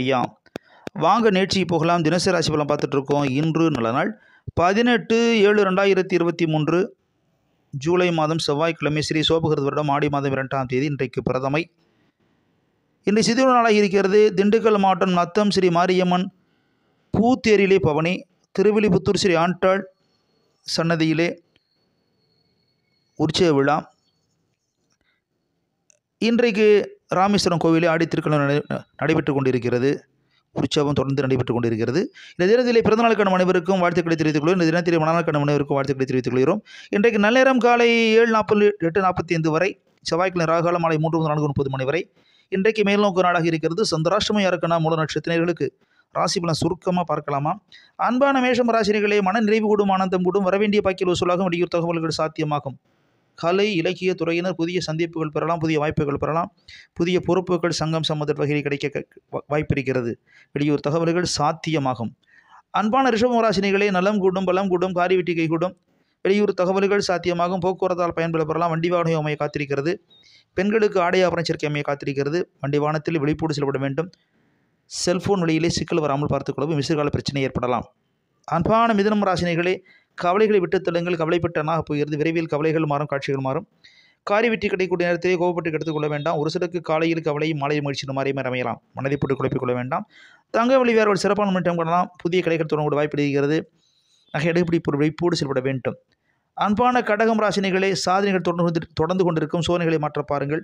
ஐயா வாங்க நேற்றி போகலாம் தினசரி ராசி பலம் பார்த்துட்டு இருக்கோம் இன்று நல்ல நாள் பதினெட்டு ஏழு ரெண்டாயிரத்தி இருபத்தி மூன்று ஜூலை மாதம் செவ்வாய்க்கிழமை ஸ்ரீ சோபகிருத வருடம் ஆடி மாதம் இரண்டாம் தேதி இன்றைக்கு பிரதமை இன்று சிதிவு நாளாக இருக்கிறது திண்டுக்கல் மாவட்டம் நத்தம் ஸ்ரீ மாரியம்மன் பூத்தேரிலே பவனி திருவில்லிபுத்தூர் ஸ்ரீ ஆண்டாள் சன்னதியிலே உற்சவ விழா இன்றைக்கு ராமேஸ்வரம் கோவிலே ஆடி நடைபெற்றுக் நடை கொண்டிருக்கிறது உற்சவம் தொடர்ந்து நடைபெற்றுக் கொண்டிருக்கிறது இந்த தினத்திலே பிறந்தநாளுக்கான மனைவருக்கும் வாழ்த்துக்களை தெரிவித்துக் கொள்கிறோம் இந்த தினத்திலே மனநாளுக்கான மனைவருக்கும் வாழ்த்துக்களை தெரிவித்துக் கொள்கிறோம் இன்றைக்கு நள்ளேரம் காலை ஏழு நாற்பது எட்டு நாற்பத்தி ஐந்து வரை செவ்வாய்க்கிழமை ராகாலம் மாலை மூன்று முதல் நான்கு முப்பது மணி வரை இன்றைக்கு மேல்நோக்கு நாளாக இருக்கிறது சந்திராஷ்டமம் யாருக்கான மூல நட்சத்திரங்களுக்கு ராசி பலன் சுருக்கமாக பார்க்கலாமா அன்பான மேஷம் ராசினிகளே மன நிறைவு கூடும் ஆனந்தம் கூடும் வரவேண்டிய பாக்கியல் வசூலாகும் வெளியூர் தகவல்கள் சாத்தியமாகும் கலை இலக்கிய துறையினர் புதிய சந்திப்புகள் பெறலாம் புதிய வாய்ப்புகள் பெறலாம் புதிய பொறுப்புகள் சங்கம் சம்மந்த வகையில் கிடைக்க வாய்ப்பு இருக்கிறது வெளியூர் தகவல்கள் சாத்தியமாகும் அன்பான ரிஷபராசினிகளே நலம் கூடும் பலம் கூடும் காரி வெட்டி கை கூடும் வெளியூர் தகவல்கள் சாத்தியமாகும் போக்குவரத்தால் பயன்பெற பெறலாம் வண்டி வாகன அமைய காத்திருக்கிறது பெண்களுக்கு ஆடை ஆபரண சேர்க்கை அமைய காத்திருக்கிறது வண்டி வாகனத்தில் வெளிப்போடு செல்லப்பட வேண்டும் செல்ஃபோன் வழியிலே சிக்கல் வராமல் பார்த்துக்கொள்ளவும் விசிறுகால பிரச்சனை ஏற்படலாம் அன்பான மிதனம் ராசினிகளே கவலைகளை விட்டு தள்ளுங்கள் கவலைப்பட்டனாக போகிறது விரைவில் கவலைகள் மாறும் காட்சிகள் மாறும் காரி வெற்றி கிடைக்கக்கூடிய நேரத்திலே கோபப்பட்டு கெடுத்துக் கொள்ள வேண்டாம் ஒரு சிலருக்கு காலையில் கவலை மாலை முயற்சி மாதிரி அமையலாம் மனதை போட்டு குழப்பிக்கொள்ள வேண்டாம் தங்க வழி வேறு ஒரு சிறப்பான முன்னேற்றம் கொள்ளலாம் புதிய கடைகள் தொடங்கூட வாய்ப்பு இருக்கிறது நகை பொருள் வைப்போடு செயல்பட வேண்டும் அன்பான கடகம் ராசினிகளை சாதனைகள் தொடர்ந்து தொடர்ந்து கொண்டிருக்கும் சோதனைகளை மாற்ற பாருங்கள்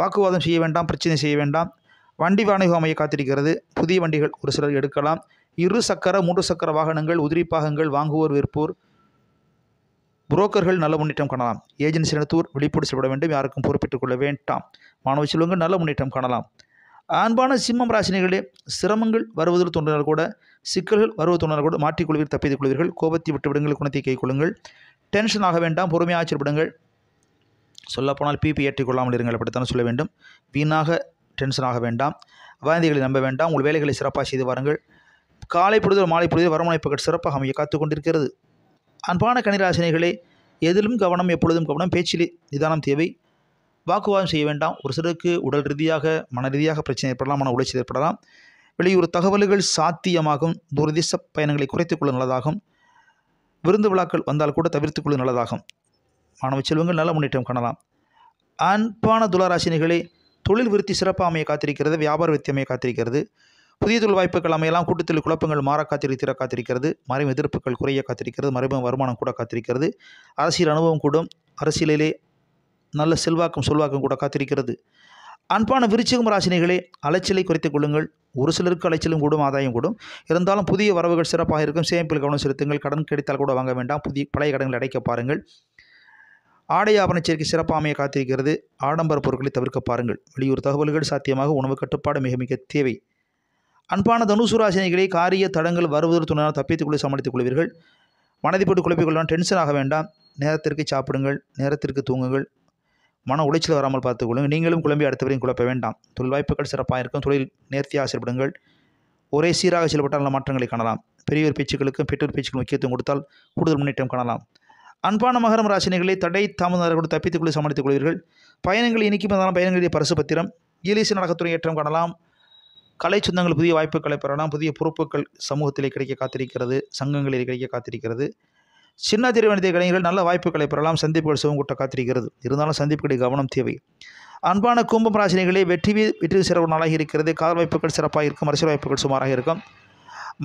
வாக்குவாதம் செய்ய வேண்டாம் பிரச்சனை செய்ய வேண்டாம் வண்டி வாணிகம் அமைய காத்திருக்கிறது புதிய வண்டிகள் ஒரு சிலர் எடுக்கலாம் இரு சக்கர மூன்று சக்கர வாகனங்கள் உதிரி பாகங்கள் வாங்குவோர் விற்போர் புரோக்கர்கள் நல்ல முன்னேற்றம் காணலாம் ஏஜென்சி நடத்துவோர் விழிப்போடு செயல்பட வேண்டும் யாருக்கும் பொறுப்பேற்றுக் கொள்ள வேண்டாம் மாணவ செல்வங்கள் நல்ல முன்னேற்றம் காணலாம் அன்பான சிம்மம் ராசினிகளே சிரமங்கள் வருவதில் தோன்றினால் கூட சிக்கல்கள் வருவது தோன்றால் கூட மாற்றிக்கொள்வீர்கள் தப்பித்துக் கொள்வீர்கள் கோபத்தை விட்டு விடுங்கள் குணத்தை கை கொள்ளுங்கள் டென்ஷன் ஆக வேண்டாம் பொறுமையாக ஆச்சரியப்படுங்கள் சொல்லப்போனால் பிபி ஏற்றிக்கொள்ளாமல் இருங்கள் அப்படித்தான் சொல்ல வேண்டும் வீணாக டென்ஷன் ஆக வேண்டாம் வயதிகளை நம்ப வேண்டாம் உங்கள் வேலைகளை சிறப்பாக செய்து வாருங்கள் காலை பொழுது மாலை பொழுது வருமான பக்கெட் சிறப்பாக அமைய காத்து கொண்டிருக்கிறது அன்பான கனிராசினிகளே எதிலும் கவனம் எப்பொழுதும் கவனம் பேச்சிலே நிதானம் தேவை வாக்குவாதம் செய்ய வேண்டாம் ஒரு சிலருக்கு உடல் ரீதியாக மன ரீதியாக பிரச்சனை ஏற்படலாம் மன உளைச்சல் ஏற்படலாம் வெளியூர் தகவல்கள் சாத்தியமாகும் தூரதேச பயணங்களை குறைத்துக்கொள்ள நல்லதாகும் விருந்து விழாக்கள் வந்தால் கூட தவிர்த்துக்கொள்ள நல்லதாகும் மாணவ செல்வங்கள் நல்ல முன்னேற்றம் காணலாம் அன்பான துளாராசினிகளே தொழில் விருத்தி சிறப்பாக அமைய காத்திருக்கிறது வியாபார விருத்தி அமைய காத்திருக்கிறது புதிய தொழில் வாய்ப்புகள் அமையலாம் கூட்டத்தில் குழப்பங்கள் மாற காத்திருக்கிற காத்திருக்கிறது மறைமுக எதிர்ப்புகள் குறைய காத்திருக்கிறது மறைமுக வருமானம் கூட காத்திருக்கிறது அரசியல் அனுபவம் கூடும் அரசியலிலே நல்ல செல்வாக்கும் சொல்வாக்கும் கூட காத்திருக்கிறது அன்பான விருச்சிகம் ராசினிகளே அலைச்சலை குறைத்துக் கொள்ளுங்கள் ஒரு சிலருக்கு அலைச்சலும் கூடும் ஆதாயம் கூடும் இருந்தாலும் புதிய வரவுகள் சிறப்பாக இருக்கும் சேமிப்பில் கவனம் செலுத்துங்கள் கடன் கிடைத்தால் கூட வாங்க வேண்டாம் புதிய பழைய கடன்கள் அடைக்க பாருங்கள் ஆடை ஆபரண சேர்க்கை சிறப்பாமையை காத்திருக்கிறது ஆடம்பர பொருட்களை தவிர்க்க பாருங்கள் வெளியூர் தகவல்கள் சாத்தியமாக உணவு கட்டுப்பாடு மிக மிக தேவை அன்பான தனுசுராசினிகளை காரிய தடங்கள் வருவதற்கு துணையான தப்பித்துக்கொள்ள சமாளித்துக் கொள்வீர்கள் மனதை போட்டு குழப்பிக்கொள்ளலாம் டென்ஷன் ஆக வேண்டாம் நேரத்திற்கு சாப்பிடுங்கள் நேரத்திற்கு தூங்குங்கள் மன உளைச்சல் வராமல் பார்த்துக்கொள்ளுங்கள் நீங்களும் குழம்பி அடுத்தவரையும் குழப்ப வேண்டாம் தொழில் வாய்ப்புகள் சிறப்பாக இருக்கும் தொழில் நேர்த்தியாக செயல்படுங்கள் ஒரே சீராக செயல்பட்டால் நல்ல மாற்றங்களை காணலாம் பெரியோர் பேச்சுக்களுக்கும் பெற்றோர் பேச்சுக்களும் முக்கியத்துவம் கொடுத்தால் கூடுதல் முன்னேற்றம் காணலாம் அன்பான மகரம் ராசினிகளை தடை தாமதம் தப்பித்துக்கொள்ள சமாளித்துக் கொள்வீர்கள் பயணங்கள் இனிக்கும் பயணங்களுடைய பரிசு பத்திரம் ஈலேசி நடக்கத்துறை ஏற்றம் காணலாம் கலை சொந்தங்கள் புதிய வாய்ப்புகளை பெறலாம் புதிய பொறுப்புகள் சமூகத்திலே கிடைக்க காத்திருக்கிறது சங்கங்களில் கிடைக்க காத்திருக்கிறது சின்ன திருவணித கலைஞர்கள் நல்ல வாய்ப்புகளை பெறலாம் சந்திப்புகள் கூட்ட காத்திருக்கிறது இருந்தாலும் சந்திப்புகளை கவனம் தேவை அன்பான கும்பம் ராசினிகளே வெற்றி வெற்றி சிறப்பு நாளாக இருக்கிறது கால வாய்ப்புகள் சிறப்பாக இருக்கும் அரசியல் வாய்ப்புகள் சுமாராக இருக்கும்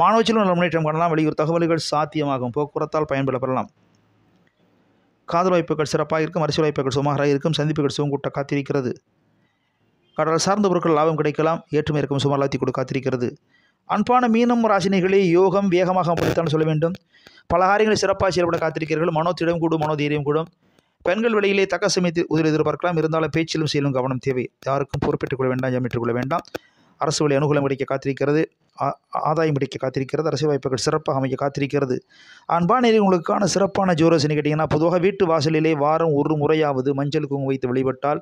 மாணவச்சிலும் நல்ல முன்னேற்றம் காணலாம் வெளியூர் தகவல்கள் சாத்தியமாகும் போக்குவரத்தால் பயன்படுத்தப்படலாம் காதல் வாய்ப்புகள் சிறப்பாக இருக்கும் அரசியல் வாய்ப்புகள் சுமாராக இருக்கும் சந்திப்புகள் கூட்ட காத்திருக்கிறது கடல் சார்ந்த பொருட்கள் லாபம் கிடைக்கலாம் ஏற்றுமை இருக்கும் சுமார் லாத்தி கூட காத்திருக்கிறது அன்பான மீனம் ராசினிகளே யோகம் வேகமாக அமர்த்தான் சொல்ல வேண்டும் பல காரியங்களை சிறப்பாக செயல்பட காத்திருக்கிறீர்கள் மனோத்திடம் கூடும் மனோதீரியம் கூடும் பெண்கள் விலையிலே தக்க சமயத்தில் உதவி எதிர்பார்க்கலாம் இருந்தாலும் பேச்சிலும் செயலும் கவனம் தேவை யாருக்கும் பொறுப்பேற்றுக் கொள்ள வேண்டாம் ஜாமீட்டுக் கொள்ள வேண்டாம் அரசு வழி அனுகூலம் கிடைக்க காத்திருக்கிறது ஆதாயம் கிடைக்க காத்திருக்கிறது அரசியல் வாய்ப்புகள் சிறப்பாக அமைக்க காத்திருக்கிறது அன்பான உங்களுக்கான சிறப்பான ஜோரசினி கேட்டிங்கன்னா பொதுவாக வீட்டு வாசலிலே வாரம் ஒரு முறையாவது மஞ்சள் குங்கு வைத்து வழிபட்டால்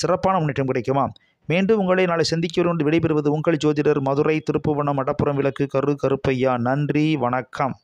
சிறப்பான முன்னேற்றம் கிடைக்குமா மீண்டும் உங்களை நாளை சந்திக்கிறோம் விடைபெறுவது உங்கள் ஜோதிடர் மதுரை திருப்புவனம் மடப்புறம் விளக்கு கரு கருப்பையா நன்றி வணக்கம்